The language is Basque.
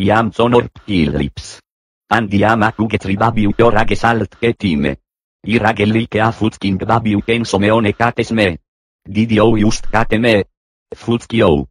I am sonor Philips. And I am a fuget ribabi u tora gesalt ketime. I a someone kates me. Didi ou just kate me. Futski ou.